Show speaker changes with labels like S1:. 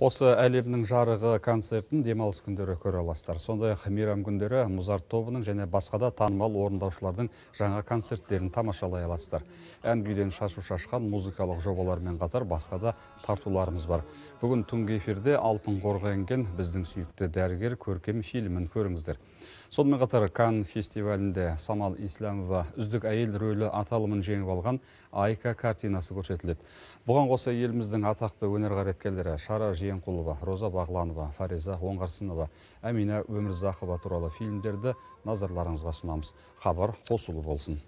S1: Осы әлемнің жарығы концертін демалыс күндері көре аласыздар. Сондай ақ мейрам күндері Музарт тобының және басқа да танымал орындаушылардың жаңа концерттерін тамашалай аласыздар. Ән күйден шашу шашқан музыкалық жобалармен қатар басқа да тартуларымыз бар. Бүгін түнгі эфирде алтын қорға енген біздің сүйікті дәрігер көркем фильмін көріңіздер. Сонымен қатар Кан фестивалінде Самал Исламова үздік әйел рөлі аталымын жеңіп алған Айка картинасы көрсетіледі. Бұған қоса еліміздің атақты өнер қайраткерлері шара жиенқұлова роза бағланова фариза оңғарсынова әмина өмірзақова туралы фильмдерді назарларыңызға ұсынамыз хабар қосулы болсын